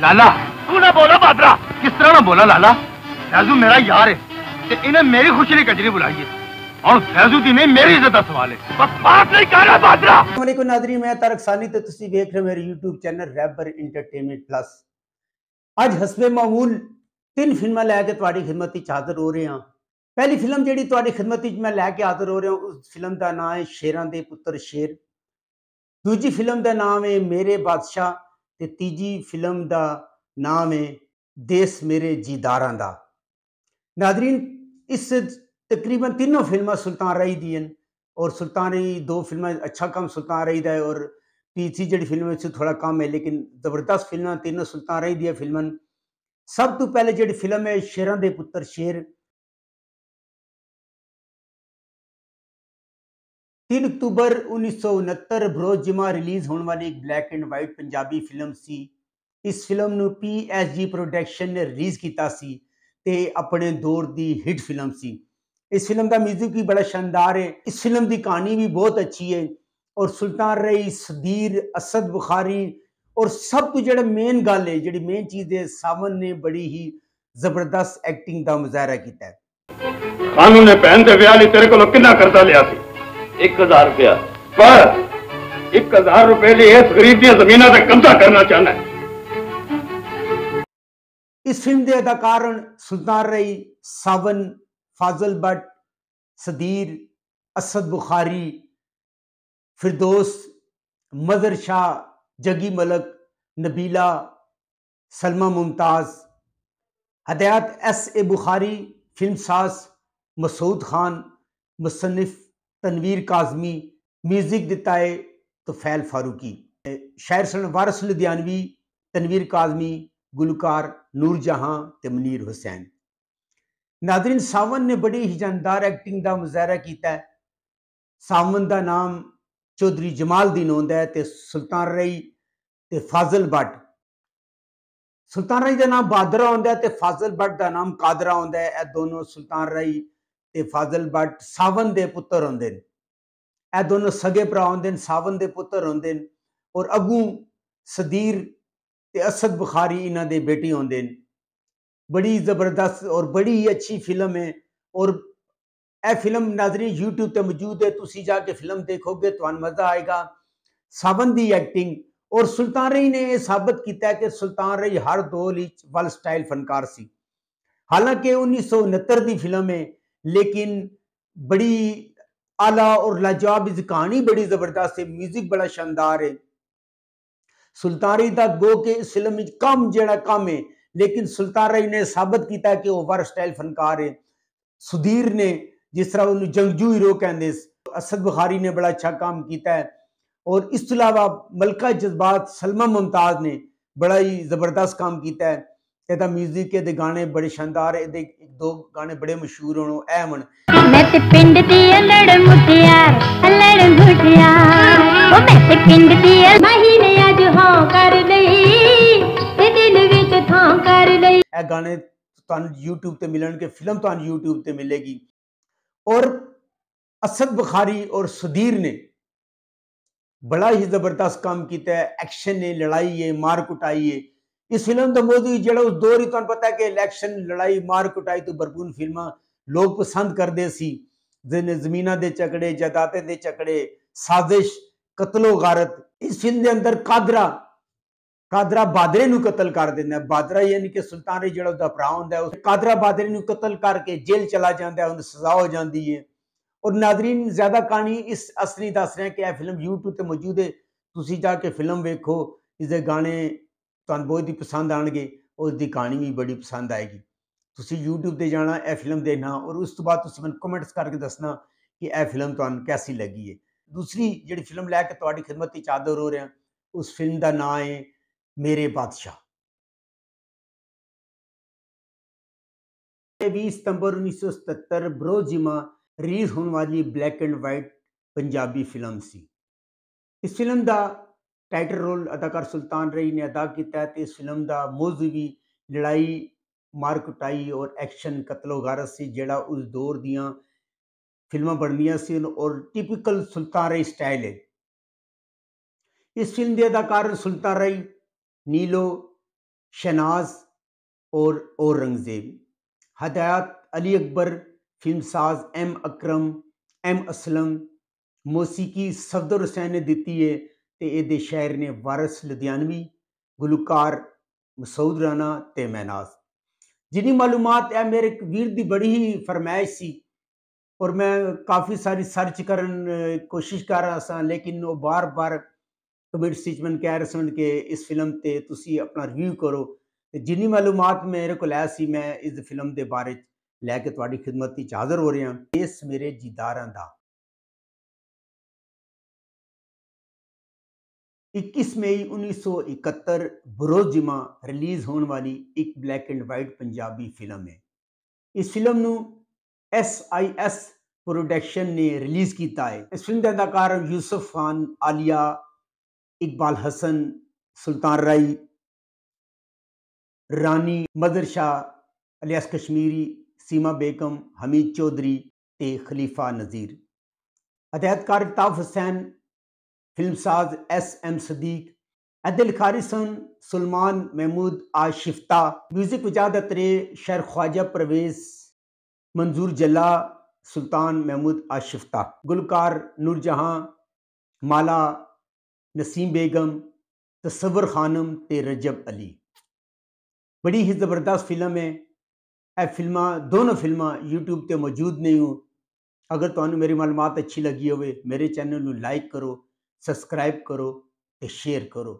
लाला तू ना बोला बादरा किस तरह ना बोला लाला फैजू मेरा यार है ते तो इन्हें मेरी खुशी नहीं कचरी बुलाई है और फैजू की नहीं मेरी इज्जत सवाल है बस बात नहीं कर रहा बादरा नादरी मैं तारक सानी तो तुम देख रहे हो मेरे YouTube channel rapper entertainment plus आज हसबे मामूल तीन फिल्म लैके थोड़ी खिदमत हाजिर हो रहे हैं पहली फिल्म जी थी खिदमत मैं लैके हाजिर हो रहा हूँ उस फिल्म का नाम है शेरों के पुत्र शेर दूजी फिल्म का नाम है मेरे बादशाह ਤੇ ਤੀਜੀ ਫਿਲਮ ਦਾ ਨਾਮ ਹੈ ਦੇਸ ਮੇਰੇ ਜੀਦਾਰਾਂ ਦਾ ਨਾਜ਼ਰੀਨ ਇਸ ਤਕਰੀਬਨ ਤਿੰਨੋਂ ਫਿਲਮਾਂ ਸੁਲਤਾਨ ਰਹੀ ਦੀਆਂ ਔਰ ਸੁਲਤਾਨ ਰਹੀ ਦੋ ਫਿਲਮਾਂ ਅੱਛਾ ਕੰਮ ਸੁਲਤਾਨ ਰਹੀ ਦਾ ਹੈ ਔਰ ਤੀਜੀ ਜਿਹੜੀ ਫਿਲਮ ਵਿੱਚ ਥੋੜਾ ਕੰਮ ਹੈ ਲੇਕਿਨ ਜ਼ਬਰਦਸਤ ਫਿਲਮਾਂ ਤਿੰਨੋਂ ਸੁਲਤਾਨ ਰਹੀ ਦੀਆਂ ਫਿਲਮਾਂ ਸਭ ਤੋਂ ਪਹਿਲੇ ਜਿਹੜੀ ਫਿਲਮ ਹੈ ਸ਼ੇਰਾਂ ਦੇ ਪੁੱਤਰ ਸ਼ੇਰ तीन अक्टूबर उन्नीस सौ उनहत्तर जिमा रिलीज होने वाली एक black and white Punjabi film सी इस फिल्म में पी एस जी प्रोडक्शन ने रिलीज़ किया अपने दौर की हिट फिल्म सी इस फिल्म का म्यूजिक भी बड़ा शानदार है इस फिल्म की कहानी भी बहुत अच्छी है और सुल्तान रई सदीर असद बुखारी और सब तो जो मेन गल है जी मेन चीज़ है सावन ने बड़ी ही जबरदस्त एक्टिंग का मुजाहरा किया खानू ने भैन के ब्याह तेरे को किन्ना करजा लिया एक हजार रुपया पर एक हजार रुपए लिए इस गरीब ਦੀਆਂ जमीन ਦਾ कब्जा करना चाहना है इस फिल्म के अदाकार ਹਨ रई सावन फाजल ਫਾਜ਼ਲ सदीर असद बुखारी फिरदोस मदर मजर शाह जगी मलक नबीला सलमा मुमताज़ हदायत एस ए बुखारी फिल्मसाज मसूद खान मुसनफ़ तनवीर काजमी म्यूज़िक दिता है तो फैल फारूकी शायर सन वारस लुधियानवी तनवीर काजमी गुलकार नूर जहां तो मनीर हुसैन नादरीन सावन ने बड़ी ही जानदार एक्टिंग का मुजाहरा किया है सावन का नाम चौधरी जमाल दिन आंदा है तो सुल्तान रई तो फाजल भट्ट सुल्तान रई का नाम बादरा आंदा है तो फाजल भट्ट का नाम कादरा आता है यह दोनों सुल्तान रई ते फाजल भट्ट सावन के पुत्र होंगे ए दोनों सगे भ्रा आते सावन के पुत्र होंगे और अगू सदीर ते असद बुखारी इन्हों बेटी आते बड़ी जबरदस्त और बड़ी ही अच्छी फिल्म है और यह फिल्म नाजरी यूट्यूब पर मौजूद है तुम जाके फिल्म देखोगे तो मज़ा आएगा सावन की एक्टिंग और सुल्तान रही ने यह साबित किया कि सुल्तान रही हर दौल स्टाइल फनकार हालांकि उन्नीस सौ उन्हत्तर की फिल्म है लेकिन बड़ी आला और लाजाब कहानी बड़ी ज़बरदस्त है म्यूज़िक बड़ा शानदार है सुल्तानी का गो के इस फिल्म कम जड़ा कम है लेकिन सुल्तानी ने साबित किया कि वह वर स्टाइल फनकार है सुधीर ने जिस तरह उन्होंने जंगजू हीरो कहते असद बुखारी ने बड़ा अच्छा काम किया है और इस अलावा मलका जज्बात सलमा मुमताज़ ने बड़ा ही ज़बरदस्त काम किया है ਇਹਦਾ 뮤직 ਇਹਦੇ ਗਾਣੇ ਬੜੇ ਸ਼ਾਨਦਾਰ ਇਹਦੇ ਇੱਕ ਦੋ ਗਾਣੇ ਬੜੇ ਮਸ਼ਹੂਰ ਹੋਣ ਐ ਮਨ ਮੈਂ ਤੇ ਪਿੰਡ ਦੀ ਅਲੜ ਮੁਟਿਆਰ ਅਲੜ ਮੁਟਿਆਰ ਉਹ ਮੈਂ ਤੇ ਪਿੰਡ ਦੀ ਮਹੀਨੇ ਅੱਜ ਹਾਂ ਕਰ ਲਈ ਤੇ ਦਿਲ ਵਿੱਚ ਥਾਂ ਕਰ ਲਈ ਇਹ ਗਾਣੇ ਤੁਹਾਨੂੰ YouTube ਤੇ ਮਿਲਣਗੇ ਫਿਲਮ ਤੁਹਾਨੂੰ YouTube ਤੇ ਮਿਲੇਗੀ और असद बुखारी और सुधीर ने बड़ा ही ज़बरदस्त काम किया है एक्शन ने लड़ाई है मार कुटाई है इसलिए तो मोदी जो दौर ही तुम पता है कि इलेक्शन लड़ाई मार कुटाई तो भरपूर फिल्म लोग पसंद करते जमीन के झगड़े जायदादे के झगड़े साजिश कतलो गारत इस फिल्म के अंदर कादरा कादरा बादरे को कतल कर देना बादरा यानी कि सुल्तान जो भरा हों कादरा बादरे को कतल करके जेल चला जाता है उन्हें सजा हो जाती है और नादरीन ज्यादा कहानी इस असली दस रहा है कि यह फिल्म यूट्यूब पर मौजूद है तुम जाके फिल्म वेखो इसके गाने ਤੁਹਾਨੂੰ ਬਹੁਤ ਹੀ ਪਸੰਦ ਆਣਗੇ ਉਸ ਦੀ ਕਹਾਣੀ ਵੀ ਬੜੀ ਪਸੰਦ ਆਏਗੀ ਤੁਸੀਂ YouTube ਤੇ ਜਾਣਾ ਇਹ ਫਿਲਮ ਦੇਖਣਾ ਔਰ ਉਸ ਤੋਂ ਬਾਅਦ ਤੁਸੀਂ ਮੈਨੂੰ ਕਮੈਂਟਸ ਕਰਕੇ ਦੱਸਣਾ ਕਿ ਇਹ ਫਿਲਮ ਤੁਹਾਨੂੰ ਕੈਸੀ ਲੱਗੀ ਹੈ ਦੂਸਰੀ ਜਿਹੜੀ ਫਿਲਮ ਲੈ ਕੇ ਤੁਹਾਡੀ ਖਿਦਮਤ ਤੇ ਚਾਦਰ ਹੋ ਰਿਹਾ ਉਸ ਫਿਲਮ ਦਾ ਨਾਮ ਹੈ ਮੇਰੇ ਬਾਦਸ਼ਾਹ 20 ਸਤੰਬਰ 1977 ਬਰੋਜੀਮਾ ਰਿਲੀਜ਼ ਹੋਣ ਵਾਲੀ black and white Punjabi film ਸੀ ਇਸ ਫਿਲਮ ਦਾ टाइटल रोल अदाकार सुल्तान रई ने अदा किया है तो इस फिल्म का मौजूदी लड़ाई मार कुटाई और एक्शन कतलो गारत से जोड़ा उस दौर दिया फिल्म बननिया से और टिपिकल सुल्तान रई स्टाइल है इस फिल्म के अदाकार सुल्तान रई नीलो शनाज और औरंगजेब हदायत अली अकबर फिल्म साज एम अक्रम एम असलम मौसीकी सफदर हुसैन ने दिखती है तो ये शायर ने वारस लुधियानवी गुलूकार मसूद राणा तो मैनास जिनी मालूम है मेरे एक वीर की बड़ी ही फरमायश सी और मैं काफ़ी सारी सर्च कर कोशिश कर रहा सर लेकिन वो बार बार कमेंट मैं कह रहे सन कि इस फिल्म से तुम अपना रिव्यू करो जिनी मालूमत मेरे को मैं इस फिल्म के बारे लैके खिदमत हाजिर हो रहा इस मेरे जीदारा का इक्कीस मई उन्नीस सौ बरोज बरोजिमा रिलीज़ होने वाली एक black and white Punjabi film है इस फिल्म न एस आई एस प्रोडक्शन ने रिलीज़ किया है इस फिल्म के अदाकार यूसुफ खान आलिया इकबाल हसन सुल्तान राई रानी मदर शाह अलियास कश्मीरी सीमा बेगम हमीद चौधरी ते खलीफा नज़ीर हदायतकार ताफ हुसैन फिल्मसाज एस एम सदीक अदिल खारिसन सलमान महमूद आशिफ्ता म्यूज़िक वजाद अतरे शेर ख्वाजा परवेज़ मंजूर जला सुल्तान महमूद आशिफ्ता गुलकार नूरजहाँ माला नसीम बेगम तस्वर खानम ते रजब अली बड़ी ही ज़बरदस्त फिल्म है यह ਫਿਲਮਾਂ दोनों फिल्म यूट्यूब मौजूद नहीं हो अगर तुम्हें तो मेरी ਮਾਲੂਮਾਤ अच्छी लगी हो मेरे चैनल में लाइक करो सब्सक्राइब करो तो शेयर करो